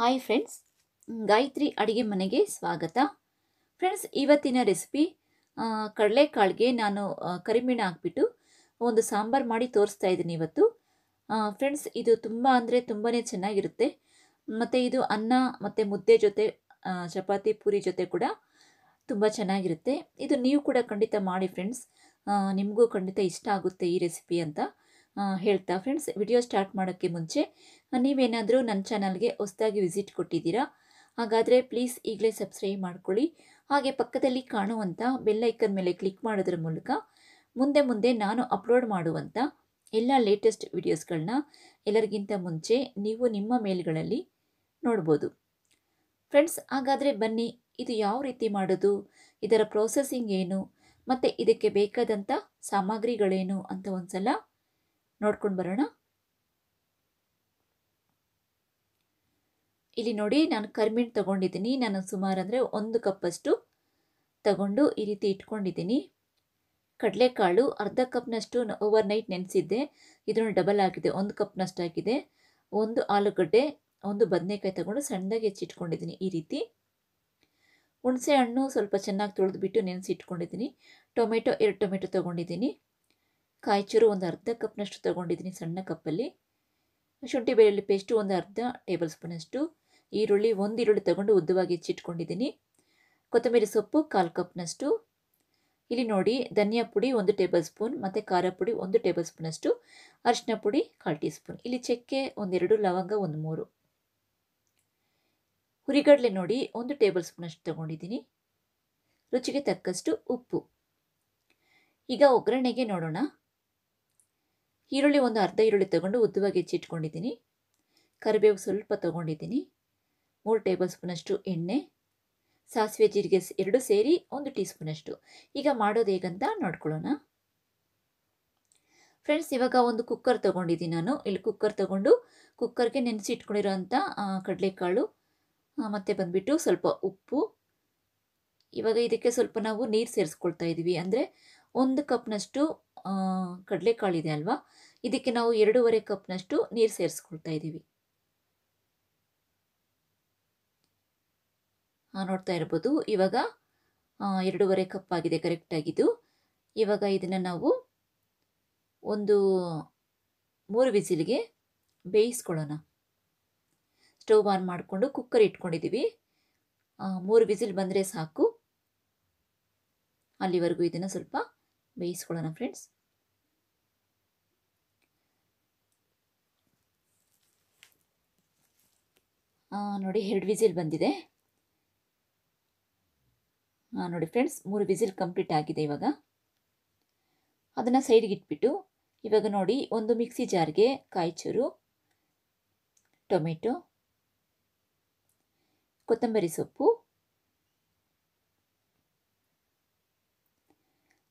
hi friends Gayatri ಅಡುಗೆ ಮನೆಗೆ ಸ್ವಾಗತ ಫ್ರೆಂಡ್ಸ್ ಇವತ್ತಿನ ರೆಸಿಪಿ ಕಡಲೆಕಾಳಿಗೆ ನಾನು ಕರಿಮೀಣ ಹಾಕ್ಬಿಟ್ಟು ಒಂದು ಸಾಂಬಾರು ಮಾಡಿ ತೋರಿಸ್ತಾ ಇದ್ದೀನಿ ಇವತ್ತು ಫ್ರೆಂಡ್ಸ್ ಇದು ತುಂಬ ಅಂದರೆ ತುಂಬಾ ಚೆನ್ನಾಗಿರುತ್ತೆ ಮತ್ತು ಇದು ಅನ್ನ ಮತ್ತು ಮುದ್ದೆ ಜೊತೆ ಚಪಾತಿ ಪೂರಿ ಜೊತೆ ಕೂಡ ತುಂಬ ಚೆನ್ನಾಗಿರುತ್ತೆ ಇದು ನೀವು ಕೂಡ ಖಂಡಿತ ಮಾಡಿ ಫ್ರೆಂಡ್ಸ್ ನಿಮಗೂ ಖಂಡಿತ ಇಷ್ಟ ಆಗುತ್ತೆ ಈ ರೆಸಿಪಿ ಅಂತ ಹೇಳ್ತಾ ಫ್ರೆಂಡ್ಸ್ ವಿಡಿಯೋ ಸ್ಟಾರ್ಟ್ ಮಾಡೋಕ್ಕೆ ಮುಂಚೆ ನೀವೇನಾದರೂ ನನ್ನ ಚಾನಲ್ಗೆ ಹೊಸದಾಗಿ ವಿಸಿಟ್ ಕೊಟ್ಟಿದ್ದೀರಾ ಹಾಗಾದರೆ ಪ್ಲೀಸ್ ಈಗಲೇ ಸಬ್ಸ್ಕ್ರೈಬ್ ಮಾಡ್ಕೊಳ್ಳಿ ಹಾಗೆ ಪಕ್ಕದಲ್ಲಿ ಕಾಣುವಂಥ ಬೆಲ್ಲೈಕನ್ ಮೇಲೆ ಕ್ಲಿಕ್ ಮಾಡೋದ್ರ ಮೂಲಕ ಮುಂದೆ ಮುಂದೆ ನಾನು ಅಪ್ಲೋಡ್ ಮಾಡುವಂಥ ಎಲ್ಲ ಲೇಟೆಸ್ಟ್ ವಿಡಿಯೋಸ್ಗಳನ್ನ ಎಲ್ಲರಿಗಿಂತ ಮುಂಚೆ ನೀವು ನಿಮ್ಮ ಮೇಲ್ಗಳಲ್ಲಿ ನೋಡ್ಬೋದು ಫ್ರೆಂಡ್ಸ್ ಹಾಗಾದರೆ ಬನ್ನಿ ಇದು ಯಾವ ರೀತಿ ಮಾಡೋದು ಇದರ ಪ್ರೋಸೆಸಿಂಗ್ ಏನು ಮತ್ತು ಇದಕ್ಕೆ ಬೇಕಾದಂಥ ಸಾಮಗ್ರಿಗಳೇನು ಅಂತ ಒಂದು ಸಲ ನೋಡ್ಕೊಂಡು ಬರೋಣ ಇಲ್ಲಿ ನೋಡಿ ನಾನು ಕರ್ಮಿಣ್ ತಗೊಂಡಿದ್ದೀನಿ ನಾನು ಸುಮಾರು ಅಂದರೆ ಒಂದು ಕಪ್ಪಷ್ಟು ತಗೊಂಡು ಈ ರೀತಿ ಇಟ್ಕೊಂಡಿದ್ದೀನಿ ಕಡಲೆಕಾಳು ಅರ್ಧ ಕಪ್ನಷ್ಟು ಓವರ್ ನೈಟ್ ನೆನೆಸಿದ್ದೆ ಇದನ್ನು ಡಬಲ್ ಆಗಿದೆ ಒಂದು ಕಪ್ನಷ್ಟು ಆಗಿದೆ ಒಂದು ಆಲೂಗಡ್ಡೆ ಒಂದು ಬದನೆಕಾಯಿ ತಗೊಂಡು ಸಣ್ಣದಾಗಿ ಹೆಚ್ಚಿಟ್ಕೊಂಡಿದ್ದೀನಿ ಈ ರೀತಿ ಹುಣಸೆ ಹಣ್ಣು ಸ್ವಲ್ಪ ಚೆನ್ನಾಗಿ ತೊಳೆದುಬಿಟ್ಟು ನೆನೆಸಿಟ್ಕೊಂಡಿದ್ದೀನಿ ಟೊಮೆಟೊ ಎರಡು ಟೊಮೆಟೊ ತೊಗೊಂಡಿದ್ದೀನಿ ಕಾಯಿಚೂರು ಒಂದು ಅರ್ಧ ಕಪ್ನಷ್ಟು ತಗೊಂಡಿದ್ದೀನಿ ಸಣ್ಣ ಕಪ್ಪಲ್ಲಿ ಶುಂಠಿ ಬೆಳ್ಳುಳ್ಳಿ ಪೇಸ್ಟು ಒಂದು ಅರ್ಧ ಟೇಬಲ್ ಸ್ಪೂನಷ್ಟು ಈರುಳ್ಳಿ ಒಂದು ಈರುಳ್ಳಿ ತಗೊಂಡು ಉದ್ದವಾಗಿ ಹೆಚ್ಚಿಟ್ಕೊಂಡಿದ್ದೀನಿ ಕೊತ್ತಂಬರಿ ಸೊಪ್ಪು ಕಾಲು ಕಪ್ನಷ್ಟು ಇಲ್ಲಿ ನೋಡಿ ಧನಿಯಾ ಪುಡಿ ಒಂದು ಟೇಬಲ್ ಸ್ಪೂನ್ ಮತ್ತು ಖಾರ ಪುಡಿ ಒಂದು ಟೇಬಲ್ ಸ್ಪೂನಷ್ಟು ಅರಿಶಿನ ಪುಡಿ ಕಾಲು ಟೀ ಸ್ಪೂನ್ ಇಲ್ಲಿ ಚಕ್ಕೆ ಒಂದೆರಡು ಲವಂಗ ಒಂದು ಮೂರು ಹುರಿಗಡಲೆ ನೋಡಿ ಒಂದು ಟೇಬಲ್ ಸ್ಪೂನಷ್ಟು ತಗೊಂಡಿದ್ದೀನಿ ರುಚಿಗೆ ತಕ್ಕಷ್ಟು ಉಪ್ಪು ಈಗ ಒಗ್ಗರಣೆಗೆ ನೋಡೋಣ ಈರುಳ್ಳಿ ಒಂದು ಅರ್ಧ ಈರುಳ್ಳಿ ತಗೊಂಡು ಉದ್ದವಾಗಿ ಹೆಚ್ಚಿಟ್ಕೊಂಡಿದ್ದೀನಿ ಕರಿಬೇವು ಸ್ವಲ್ಪ ತೊಗೊಂಡಿದ್ದೀನಿ ಮೂರು ಟೇಬಲ್ ಸ್ಪೂನಷ್ಟು ಎಣ್ಣೆ ಸಾಸಿವೆ ಜೀರಿಗೆ ಎರಡು ಸೇರಿ ಒಂದು ಟೀ ಸ್ಪೂನಷ್ಟು ಈಗ ಮಾಡೋದು ಹೇಗಂತ ನೋಡ್ಕೊಳ್ಳೋಣ ಫ್ರೆಂಡ್ಸ್ ಇವಾಗ ಒಂದು ಕುಕ್ಕರ್ ತೊಗೊಂಡಿದ್ದೀನಿ ನಾನು ಇಲ್ಲಿ ಕುಕ್ಕರ್ ತೊಗೊಂಡು ಕುಕ್ಕರ್ಗೆ ನೆನೆಸಿ ಇಟ್ಕೊಂಡಿರೋಂಥ ಕಡಲೆಕಾಳು ಮತ್ತು ಬಂದುಬಿಟ್ಟು ಸ್ವಲ್ಪ ಉಪ್ಪು ಇವಾಗ ಇದಕ್ಕೆ ಸ್ವಲ್ಪ ನಾವು ನೀರು ಸೇರಿಸ್ಕೊಳ್ತಾ ಇದ್ದೀವಿ ಅಂದರೆ ಒಂದು ಕಪ್ನಷ್ಟು ಕಡಲೆಕಾಳು ಇದೆ ಅಲ್ವಾ ಇದಕ್ಕೆ ನಾವು ಎರಡೂವರೆ ಕಪ್ನಷ್ಟು ನೀರು ಸೇರಿಸ್ಕೊಳ್ತಾ ಇದ್ದೀವಿ ನೋಡ್ತಾ ಇರ್ಬೋದು ಇವಾಗ ಎರಡೂವರೆ ಕಪ್ ಆಗಿದೆ ಕರೆಕ್ಟಾಗಿದ್ದು ಇವಾಗ ಇದನ್ನು ನಾವು ಒಂದು ಮೂರು ವಿಸಿಲಿಗೆ ಬೇಯಿಸ್ಕೊಳ್ಳೋಣ ಸ್ಟೌವ್ ಆನ್ ಮಾಡಿಕೊಂಡು ಕುಕ್ಕರ್ ಇಟ್ಕೊಂಡಿದ್ದೀವಿ ಮೂರು ವಿಸಿಲ್ ಬಂದರೆ ಸಾಕು ಅಲ್ಲಿವರೆಗೂ ಇದನ್ನು ಸ್ವಲ್ಪ ಬೇಯಿಸ್ಕೊಳ್ಳೋಣ ಫ್ರೆಂಡ್ಸ್ ನೋಡಿ ಎರಡು ವಿಸಿಲ್ ಬಂದಿದೆ ಹಾಂ ನೋಡಿ ಫ್ರೆಂಡ್ಸ್ ಮೂರು ವಿಸಿಲ್ ಕಂಪ್ಲೀಟ್ ಆಗಿದೆ ಇವಾಗ ಅದನ್ನು ಸೈಡ್ಗೆ ಇಟ್ಬಿಟ್ಟು ಇವಾಗ ನೋಡಿ ಒಂದು ಮಿಕ್ಸಿ ಜಾರ್ಗೆ ಕಾಯಿಚೂರು ಟೊಮೆಟೊ ಕೊತ್ತಂಬರಿ ಸೊಪ್ಪು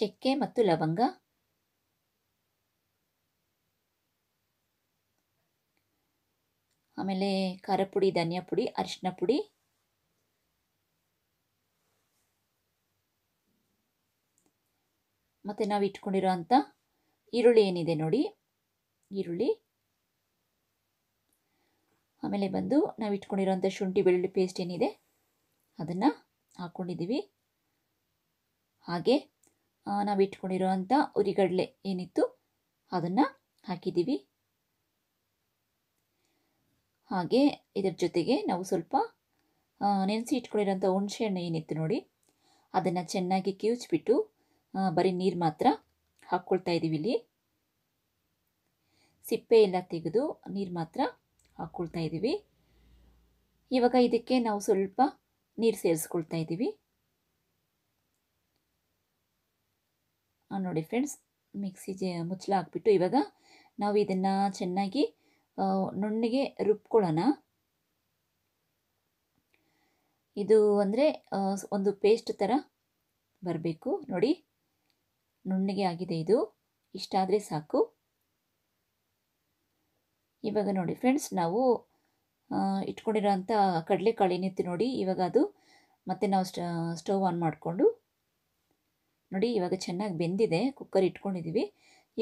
ಚಕ್ಕೆ ಮತ್ತು ಲವಂಗ ಆಮೇಲೆ ಖಾರ ಪುಡಿ ಧನಿಯಾ ಪುಡಿ ಅರಿಶಿನ ಪುಡಿ ಮತ್ತು ನಾವು ಇಟ್ಕೊಂಡಿರೋ ಈರುಳ್ಳಿ ಏನಿದೆ ನೋಡಿ ಈರುಳ್ಳಿ ಆಮೇಲೆ ಬಂದು ನಾವು ಇಟ್ಕೊಂಡಿರೋಂಥ ಶುಂಠಿ ಬೆಳ್ಳುಳ್ಳಿ ಪೇಸ್ಟ್ ಏನಿದೆ ಅದನ್ನು ಹಾಕ್ಕೊಂಡಿದ್ದೀವಿ ಹಾಗೆ ನಾವು ಇಟ್ಕೊಂಡಿರೋ ಅಂಥ ಉರಿಗಡಲೆ ಏನಿತ್ತು ಅದನ್ನು ಹಾಕಿದ್ದೀವಿ ಹಾಗೆ ಇದರ ಜೊತೆಗೆ ನಾವು ಸ್ವಲ್ಪ ನೆನೆಸಿ ಇಟ್ಕೊಂಡಿರೋಂಥ ಹುಣಸೆ ಹಣ್ಣು ಏನಿತ್ತು ನೋಡಿ ಅದನ್ನು ಚೆನ್ನಾಗಿ ಕಿವಚ್ಬಿಟ್ಟು ಬರೀ ನೀರು ಮಾತ್ರ ಹಾಕ್ಕೊಳ್ತಾ ಇದ್ದೀವಿ ಇಲ್ಲಿ ಸಿಪ್ಪೆ ಎಲ್ಲ ತೆಗೆದು ನೀರು ಮಾತ್ರ ಹಾಕ್ಕೊಳ್ತಾ ಇದ್ದೀವಿ ಇವಾಗ ಇದಕ್ಕೆ ನಾವು ಸ್ವಲ್ಪ ನೀರು ಸೇರಿಸ್ಕೊಳ್ತಾ ಇದ್ದೀವಿ ನೋಡಿ ಫ್ರೆಂಡ್ಸ್ ಮಿಕ್ಸಿ ಜ ಮುಚ್ಚಲ ಹಾಕ್ಬಿಟ್ಟು ಇವಾಗ ನಾವು ಇದನ್ನು ಚೆನ್ನಾಗಿ ನುಣ್ಣಗೆ ರುಬ್ಕೊಳ್ಳೋಣ ಇದು ಅಂದರೆ ಒಂದು ಪೇಸ್ಟ್ ಥರ ಬರಬೇಕು ನೋಡಿ ನುಣ್ಣಗೆ ಆಗಿದೆ ಇದು ಇಷ್ಟಾದರೆ ಸಾಕು ಇವಾಗ ನೋಡಿ ಫ್ರೆಂಡ್ಸ್ ನಾವು ಅಂಥ ಕಡಲೆಕಾಳು ಏನಿತ್ತು ನೋಡಿ ಇವಾಗ ಅದು ಮತ್ತೆ ನಾವು ಸ್ಟವ್ ಆನ್ ಮಾಡಿಕೊಂಡು ನೋಡಿ ಇವಾಗ ಚೆನ್ನಾಗಿ ಬೆಂದಿದೆ ಕುಕ್ಕರ್ ಇಟ್ಕೊಂಡಿದ್ದೀವಿ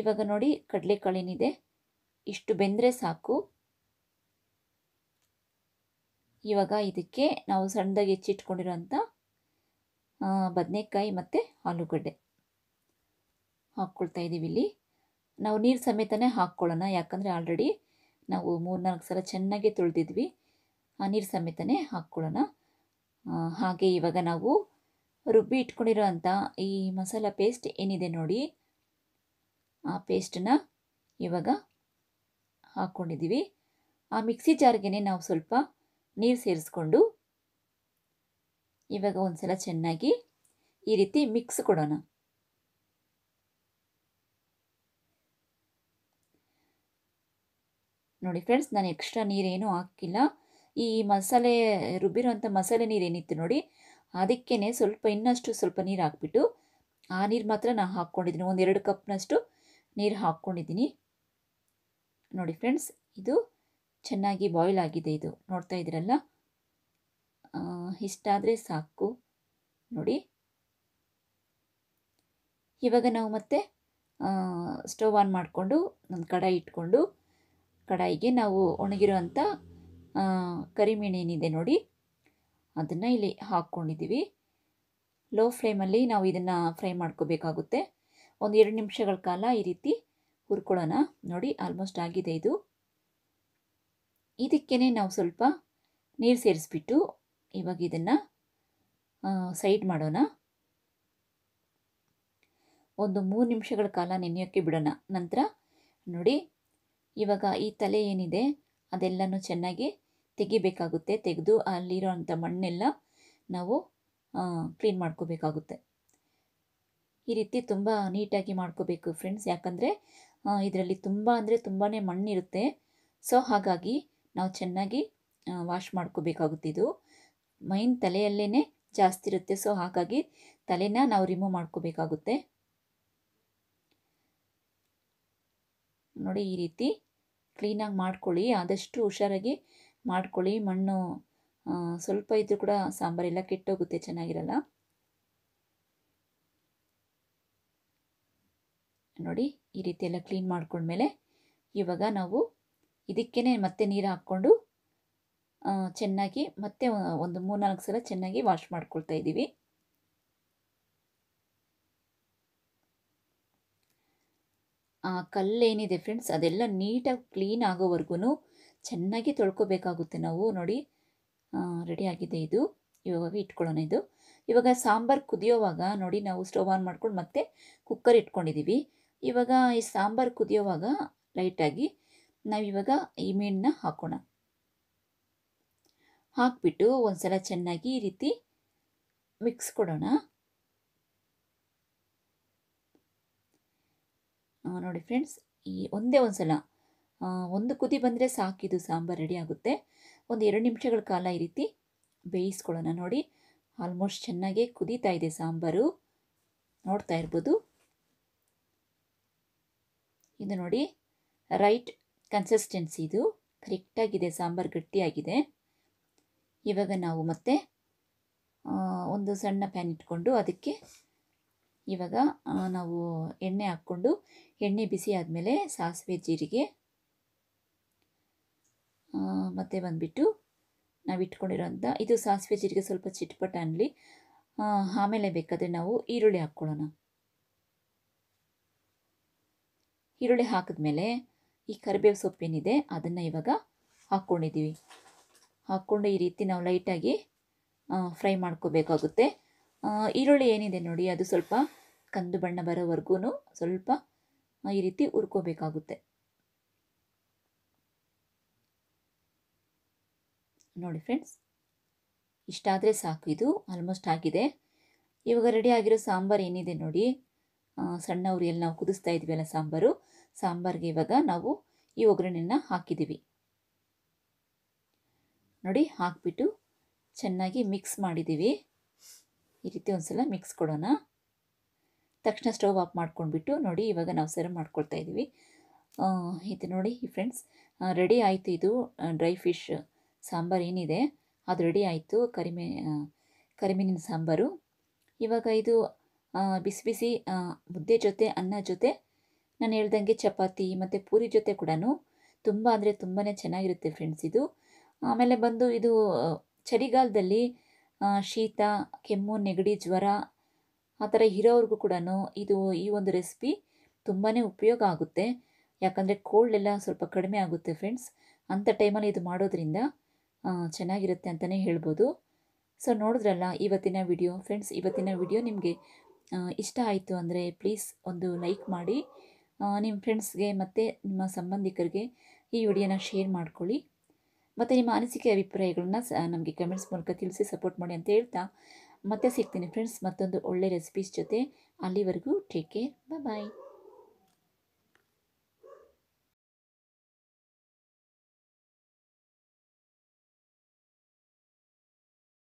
ಇವಾಗ ನೋಡಿ ಕಡಲೆಕಾಳಿನಿದೆ ಇಷ್ಟು ಬೆಂದರೆ ಸಾಕು ಇವಾಗ ಇದಕ್ಕೆ ನಾವು ಸಣ್ಣದಾಗಿ ಹೆಚ್ಚಿಟ್ಕೊಂಡಿರೋಂಥ ಬದನೆಕಾಯಿ ಮತ್ತು ಆಲೂಗಡ್ಡೆ ಹಾಕ್ಕೊಳ್ತಾ ಇದ್ದೀವಿ ಇಲ್ಲಿ ನಾವು ನೀರು ಸಮೇತನೇ ಹಾಕ್ಕೊಳ್ಳೋಣ ಯಾಕಂದರೆ ಆಲ್ರೆಡಿ ನಾವು ಮೂರ್ನಾಲ್ಕು ಸಲ ಚೆನ್ನಾಗಿ ತೊಳೆದಿದ್ವಿ ಆ ನೀರು ಸಮೇತನೇ ಹಾಕ್ಕೊಳ್ಳೋಣ ಹಾಗೆ ಇವಾಗ ನಾವು ರುಬ್ಬಿ ಇಟ್ಕೊಂಡಿರೋ ಈ ಮಸಾಲ ಪೇಸ್ಟ್ ಏನಿದೆ ನೋಡಿ ಆ ಪೇಸ್ಟನ್ನ ಇವಾಗ ಹಾಕ್ಕೊಂಡಿದ್ದೀವಿ ಆ ಮಿಕ್ಸಿ ಜಾರ್ಗೆ ನಾವು ಸ್ವಲ್ಪ ನೀರು ಸೇರಿಸ್ಕೊಂಡು ಇವಾಗ ಒಂದು ಸಲ ಚೆನ್ನಾಗಿ ಈ ರೀತಿ ಮಿಕ್ಸ್ ಕೊಡೋಣ ನೋಡಿ ಫ್ರೆಂಡ್ಸ್ ನಾನು ಎಕ್ಸ್ಟ್ರಾ ನೀರೇನು ಹಾಕಿಲ್ಲ ಈ ಮಸಾಲೆ ರುಬ್ಬಿರೋಂಥ ಮಸಾಲೆ ನೀರೇನಿತ್ತು ನೋಡಿ ಅದಕ್ಕೇ ಸ್ವಲ್ಪ ಇನ್ನಷ್ಟು ಸ್ವಲ್ಪ ನೀರು ಹಾಕ್ಬಿಟ್ಟು ಆ ನೀರು ಮಾತ್ರ ನಾನು ಹಾಕ್ಕೊಂಡಿದ್ದೀನಿ ಒಂದೆರಡು ಕಪ್ನಷ್ಟು ನೀರು ಹಾಕ್ಕೊಂಡಿದ್ದೀನಿ ನೋಡಿ ಫ್ರೆಂಡ್ಸ್ ಇದು ಚೆನ್ನಾಗಿ ಬಾಯ್ಲ್ ಆಗಿದೆ ಇದು ನೋಡ್ತಾ ಇದ್ದೀರಲ್ಲ ಇಷ್ಟಾದರೆ ಸಾಕು ನೋಡಿ ಇವಾಗ ನಾವು ಮತ್ತೆ ಸ್ಟವ್ ಆನ್ ಮಾಡಿಕೊಂಡು ಒಂದು ಕಡಾಯಿ ಇಟ್ಕೊಂಡು ಕಡಾಯಿಗೆ ನಾವು ಒಣಗಿರೋ ಅಂಥ ಏನಿದೆ ನೋಡಿ ಅದನ್ನು ಇಲ್ಲಿ ಹಾಕ್ಕೊಂಡಿದ್ದೀವಿ ಲೋ ಫ್ಲೇಮಲ್ಲಿ ನಾವು ಇದನ್ನು ಫ್ರೈ ಮಾಡ್ಕೋಬೇಕಾಗುತ್ತೆ ಒಂದು ಎರಡು ನಿಮಿಷಗಳ ಕಾಲ ಈ ರೀತಿ ಹುರ್ಕೊಳ್ಳೋಣ ನೋಡಿ ಆಲ್ಮೋಸ್ಟ್ ಆಗಿದೆ ಇದು ಇದಕ್ಕೇ ನಾವು ಸ್ವಲ್ಪ ನೀರು ಸೇರಿಸ್ಬಿಟ್ಟು ಇವಾಗ ಇದನ್ನು ಸೈಡ್ ಮಾಡೋಣ ಒಂದು ಮೂರು ನಿಮಿಷಗಳ ಕಾಲ ನೆನೆಯೋಕ್ಕೆ ಬಿಡೋಣ ನಂತರ ನೋಡಿ ಇವಾಗ ಈ ತಲೆ ಏನಿದೆ ಅದೆಲ್ಲನೂ ಚೆನ್ನಾಗಿ ತೆಗಿಬೇಕಾಗುತ್ತೆ ತೆಗೆದು ಅಲ್ಲಿರೋ ಅಂಥ ಮಣ್ಣೆಲ್ಲ ನಾವು ಕ್ಲೀನ್ ಮಾಡ್ಕೋಬೇಕಾಗುತ್ತೆ ಈ ರೀತಿ ತುಂಬ ನೀಟಾಗಿ ಮಾಡ್ಕೋಬೇಕು ಫ್ರೆಂಡ್ಸ್ ಯಾಕಂದರೆ ಇದರಲ್ಲಿ ತುಂಬ ಅಂದರೆ ತುಂಬಾ ಮಣ್ಣಿರುತ್ತೆ ಸೊ ಹಾಗಾಗಿ ನಾವು ಚೆನ್ನಾಗಿ ವಾಶ್ ಮಾಡ್ಕೋಬೇಕಾಗುತ್ತೆ ಇದು ಮೈನ್ ತಲೆಯಲ್ಲೇ ಜಾಸ್ತಿ ಇರುತ್ತೆ ಸೊ ಹಾಗಾಗಿ ತಲೆನ ನಾವು ರಿಮೂವ್ ಮಾಡ್ಕೋಬೇಕಾಗುತ್ತೆ ನೋಡಿ ಈ ರೀತಿ ಕ್ಲೀನಾಗಿ ಮಾಡ್ಕೊಳ್ಳಿ ಆದಷ್ಟು ಹುಷಾರಾಗಿ ಮಾಡ್ಕೊಳ್ಳಿ ಮಣ್ಣು ಸ್ವಲ್ಪ ಇದ್ದು ಕೂಡ ಸಾಂಬಾರೆಲ್ಲ ಕೆಟ್ಟೋಗುತ್ತೆ ಚೆನ್ನಾಗಿರಲ್ಲ ನೋಡಿ ಈ ರೀತಿ ಎಲ್ಲ ಕ್ಲೀನ್ ಮಾಡ್ಕೊಂಡ್ಮೇಲೆ ಇವಾಗ ನಾವು ಇದಕ್ಕೇ ಮತ್ತೆ ನೀರು ಹಾಕ್ಕೊಂಡು ಚೆನ್ನಾಗಿ ಮತ್ತೆ ಒಂದು ಮೂರ್ನಾಲ್ಕು ಸಲ ಚೆನ್ನಾಗಿ ವಾಶ್ ಮಾಡ್ಕೊಳ್ತಾ ಇದ್ದೀವಿ ಆ ಕಲ್ಲೇನಿದೆ ಫ್ರೆಂಡ್ಸ್ ಅದೆಲ್ಲ ನೀಟಾಗಿ ಕ್ಲೀನ್ ಆಗೋವರೆಗೂ ಚೆನ್ನಾಗಿ ತೊಳ್ಕೊಬೇಕಾಗುತ್ತೆ ನಾವು ನೋಡಿ ರೆಡಿಯಾಗಿದೆ ಇದು ಇವಾಗ ಇಟ್ಕೊಳ್ಳೋಣ ಇದು ಇವಾಗ ಸಾಂಬಾರು ಕುದಿಯೋವಾಗ ನೋಡಿ ನಾವು ಸ್ಟೋವ್ ಆನ್ ಮಾಡ್ಕೊಂಡು ಮತ್ತೆ ಕುಕ್ಕರ್ ಇಟ್ಕೊಂಡಿದ್ದೀವಿ ಇವಾಗ ಈ ಸಾಂಬಾರು ಕುದಿಯೋವಾಗ ಲೈಟಾಗಿ ನಾವಿವಾಗ ಈ ಮೀನನ್ನ ಹಾಕೋಣ ಹಾಕ್ಬಿಟ್ಟು ಒಂದ್ಸಲ ಚೆನ್ನಾಗಿ ಈ ರೀತಿ ಮಿಕ್ಸ್ ಕೊಡೋಣ ನೋಡಿ ಫ್ರೆಂಡ್ಸ್ ಈ ಒಂದೇ ಒಂದ್ಸಲ ಒಂದು ಕುದಿ ಬಂದರೆ ಸಾಕಿದು ಸಾಂಬಾರು ರೆಡಿ ಆಗುತ್ತೆ ಒಂದು ಎರಡು ನಿಮಿಷಗಳ ಕಾಲ ಈ ರೀತಿ ಬೇಯಿಸ್ಕೊಳ್ಳೋಣ ನೋಡಿ ಆಲ್ಮೋಸ್ಟ್ ಚೆನ್ನಾಗೇ ಕುದೀತಾ ಇದೆ ಸಾಂಬಾರು ನೋಡ್ತಾ ಇರ್ಬೋದು ಇದು ನೋಡಿ ರೈಟ್ ಕನ್ಸಿಸ್ಟೆನ್ಸಿ ಇದು ಕರೆಕ್ಟಾಗಿದೆ ಸಾಂಬಾರು ಗಟ್ಟಿಯಾಗಿದೆ ಇವಾಗ ನಾವು ಮತ್ತೆ ಒಂದು ಸಣ್ಣ ಪ್ಯಾನ್ ಇಟ್ಕೊಂಡು ಅದಕ್ಕೆ ಇವಾಗ ನಾವು ಎಣ್ಣೆ ಹಾಕ್ಕೊಂಡು ಎಣ್ಣೆ ಬಿಸಿ ಆದಮೇಲೆ ಸಾಸಿವೆ ಜೀರಿಗೆ ಮತ್ತೆ ಬಂದುಬಿಟ್ಟು ನಾವು ಇಟ್ಕೊಂಡಿರೋಂಥ ಇದು ಸಾಸಿವೆ ಜೀರಿಗೆ ಸ್ವಲ್ಪ ಚಿಟ್ಪಟ ಅನ್ನಲಿ ಆಮೇಲೆ ಬೇಕಾದರೆ ನಾವು ಈರುಳ್ಳಿ ಹಾಕ್ಕೊಳ್ಳೋಣ ಈರುಳ್ಳಿ ಹಾಕಿದ್ಮೇಲೆ ಈ ಕರಿಬೇವು ಸೊಪ್ಪೇನಿದೆ ಅದನ್ನು ಇವಾಗ ಹಾಕ್ಕೊಂಡಿದ್ದೀವಿ ಹಾಕ್ಕೊಂಡು ಈ ರೀತಿ ನಾವು ಲೈಟಾಗಿ ಫ್ರೈ ಮಾಡ್ಕೋಬೇಕಾಗುತ್ತೆ ಈರುಳ್ಳಿ ಏನಿದೆ ನೋಡಿ ಅದು ಸ್ವಲ್ಪ ಕಂದು ಬಣ್ಣ ಬರೋವರೆಗೂ ಸ್ವಲ್ಪ ಈ ರೀತಿ ಹುರ್ಕೋಬೇಕಾಗುತ್ತೆ ನೋಡಿ ಫ್ರೆಂಡ್ಸ್ ಇಷ್ಟಾದರೆ ಸಾಕು ಇದು ಆಲ್ಮೋಸ್ಟ್ ಆಗಿದೆ ಇವಾಗ ರೆಡಿ ಆಗಿರೋ ಸಾಂಬಾರು ಏನಿದೆ ನೋಡಿ ಸಣ್ಣ ಉರಿಯಲ್ಲಿ ನಾವು ಕುದಿಸ್ತಾ ಅಲ್ಲ ಸಾಂಬಾರು ಸಾಂಬಾರಿಗೆ ಇವಾಗ ನಾವು ಈ ಒಗ್ಗರಣೆನ ಹಾಕಿದ್ದೀವಿ ನೋಡಿ ಹಾಕಿಬಿಟ್ಟು ಚೆನ್ನಾಗಿ ಮಿಕ್ಸ್ ಮಾಡಿದ್ದೀವಿ ಈ ರೀತಿ ಒಂದು ಸಲ ಮಿಕ್ಸ್ ಕೊಡೋಣ ತಕ್ಷಣ ಸ್ಟವ್ ಆಫ್ ಮಾಡ್ಕೊಂಡ್ಬಿಟ್ಟು ನೋಡಿ ಇವಾಗ ನಾವು ಸರ್ವ್ ಮಾಡ್ಕೊಳ್ತಾ ಇದ್ದೀವಿ ಇದು ನೋಡಿ ಫ್ರೆಂಡ್ಸ್ ರೆಡಿ ಆಯಿತು ಇದು ಡ್ರೈ ಫಿಶ್ ಸಾಂಬಾರು ಏನಿದೆ ಅದು ರೆಡಿ ಆಯಿತು ಕರಿಮೆ ಕರಿಮೀನಿನ ಸಾಂಬಾರು ಇವಾಗ ಇದು ಬಿಸಿ ಬಿಸಿ ಮುದ್ದೆ ಜೊತೆ ಅನ್ನ ಜೊತೆ ನಾನು ಹೇಳ್ದಂಗೆ ಚಪಾತಿ ಮತ್ತು ಪೂರಿ ಜೊತೆ ಕೂಡ ತುಂಬ ಅಂದರೆ ತುಂಬಾ ಚೆನ್ನಾಗಿರುತ್ತೆ ಫ್ರೆಂಡ್ಸ್ ಇದು ಆಮೇಲೆ ಬಂದು ಇದು ಚಳಿಗಾಲದಲ್ಲಿ ಶೀತ ಕೆಮ್ಮು ನೆಗಡಿ ಜ್ವರ ಆ ಥರ ಇರೋವ್ರಿಗೂ ಕೂಡ ಇದು ಈ ಒಂದು ರೆಸಿಪಿ ತುಂಬಾ ಉಪಯೋಗ ಆಗುತ್ತೆ ಯಾಕಂದರೆ ಕೋಲ್ಡ್ ಎಲ್ಲ ಸ್ವಲ್ಪ ಕಡಿಮೆ ಆಗುತ್ತೆ ಫ್ರೆಂಡ್ಸ್ ಅಂಥ ಟೈಮಲ್ಲಿ ಇದು ಮಾಡೋದ್ರಿಂದ ಚೆನ್ನಾಗಿರುತ್ತೆ ಅಂತಲೇ ಹೇಳ್ಬೋದು ಸೊ ನೋಡಿದ್ರಲ್ಲ ಇವತ್ತಿನ ವಿಡಿಯೋ ಫ್ರೆಂಡ್ಸ್ ಇವತ್ತಿನ ವಿಡಿಯೋ ನಿಮಗೆ ಇಷ್ಟ ಆಯಿತು ಅಂದರೆ ಪ್ಲೀಸ್ ಒಂದು ಲೈಕ್ ಮಾಡಿ ನಿಮ್ಮ ಫ್ರೆಂಡ್ಸ್ಗೆ ಮತ್ತು ನಿಮ್ಮ ಸಂಬಂಧಿಕರಿಗೆ ಈ ವಿಡಿಯೋನ ಶೇರ್ ಮಾಡ್ಕೊಳ್ಳಿ ಮತ್ತು ನಿಮ್ಮ ಅನಿಸಿಕೆ ಅಭಿಪ್ರಾಯಗಳನ್ನ ನಮಗೆ ಕಮೆಂಟ್ಸ್ ಮೂಲಕ ತಿಳಿಸಿ ಸಪೋರ್ಟ್ ಮಾಡಿ ಅಂತ ಹೇಳ್ತಾ ಮತ್ತೆ ಸಿಗ್ತೀನಿ ಫ್ರೆಂಡ್ಸ್ ಮತ್ತೊಂದು ಒಳ್ಳೆ ರೆಸಿಪೀಸ್ ಜೊತೆ ಅಲ್ಲಿವರೆಗೂ ಟೇಕ್ ಕೇರ್ ಬಾಯ್